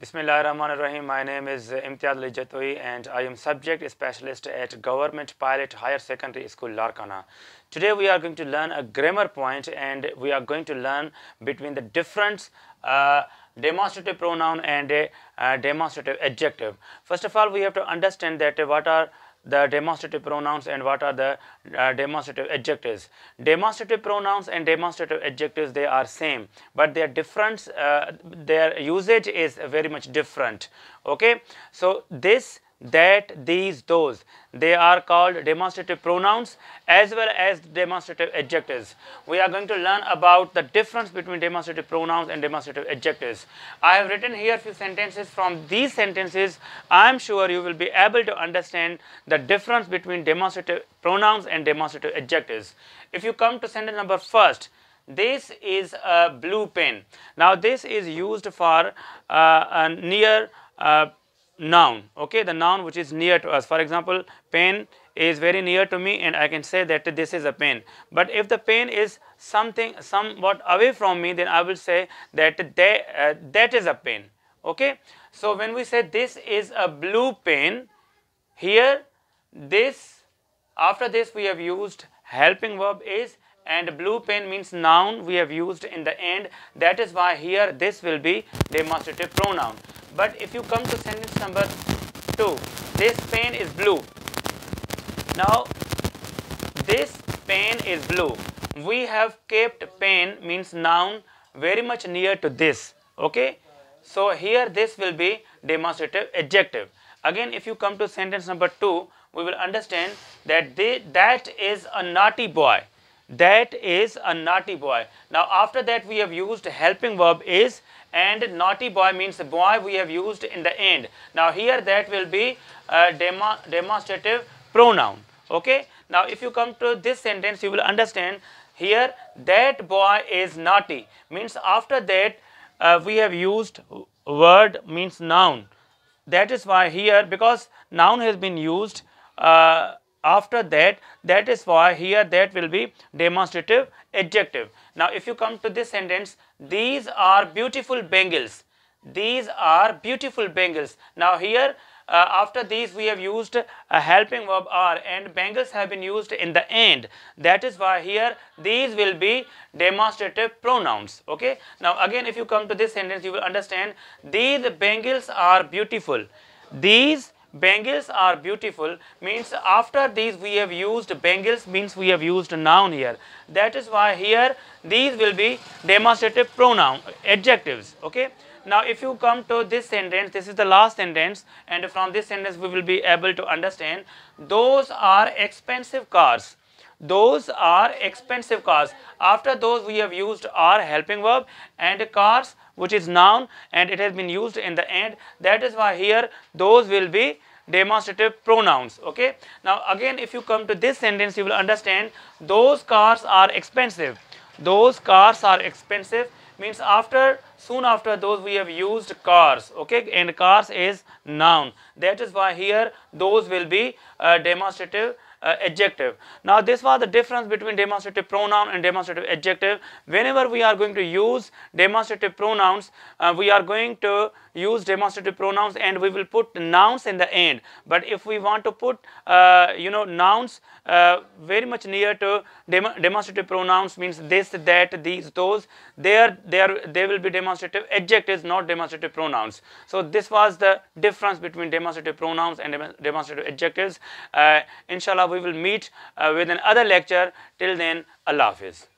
Bismillah Rahman Rahim. My name is Imtiaz Lijatoi and I am subject specialist at Government Pilot Higher Secondary School Larkana. Today we are going to learn a grammar point and we are going to learn between the difference uh, demonstrative pronoun and a uh, demonstrative adjective. First of all, we have to understand that what are the demonstrative pronouns and what are the uh, demonstrative adjectives. Demonstrative pronouns and demonstrative adjectives they are same but their difference uh, their usage is very much different okay. So this that, these, those. They are called demonstrative pronouns as well as demonstrative adjectives. We are going to learn about the difference between demonstrative pronouns and demonstrative adjectives. I have written here few sentences. From these sentences, I am sure you will be able to understand the difference between demonstrative pronouns and demonstrative adjectives. If you come to sentence number first, this is a blue pen. Now, this is used for uh, near uh, noun okay the noun which is near to us for example pen is very near to me and I can say that this is a pen but if the pen is something somewhat away from me then I will say that that uh, that is a pen okay so when we say this is a blue pen here this after this we have used helping verb is and blue pen means noun we have used in the end that is why here this will be demonstrative pronoun but if you come to sentence number 2, this pen is blue. Now, this pen is blue. We have kept pen means noun very much near to this. Okay. So, here this will be demonstrative adjective. Again, if you come to sentence number 2, we will understand that they, that is a naughty boy that is a naughty boy. Now after that we have used helping verb is and naughty boy means the boy we have used in the end. Now here that will be a demo demonstrative pronoun. Okay. Now if you come to this sentence you will understand here that boy is naughty means after that uh, we have used word means noun. That is why here because noun has been used uh, after that that is why here that will be demonstrative adjective now if you come to this sentence these are beautiful bangles these are beautiful bangles now here uh, after these we have used a helping verb are and bangles have been used in the end that is why here these will be demonstrative pronouns okay now again if you come to this sentence you will understand these bangles are beautiful these bangles are beautiful means after these we have used bangles means we have used noun here that is why here these will be demonstrative pronoun adjectives okay now if you come to this sentence this is the last sentence and from this sentence we will be able to understand those are expensive cars those are expensive cars after those we have used our helping verb and cars which is noun and it has been used in the end that is why here those will be demonstrative pronouns okay now again if you come to this sentence you will understand those cars are expensive those cars are expensive means after soon after those we have used cars okay and cars is noun that is why here those will be uh, demonstrative uh, adjective. Now this was the difference between demonstrative pronoun and demonstrative adjective. Whenever we are going to use demonstrative pronouns, uh, we are going to use demonstrative pronouns and we will put nouns in the end. But if we want to put uh, you know nouns uh, very much near to dem demonstrative pronouns means this, that, these, those, there, there, they will be demonstrative adjectives not demonstrative pronouns. So this was the difference between demonstrative pronouns and dem demonstrative adjectives. Uh, inshallah we will meet uh, with another lecture. Till then, Allah Hafiz.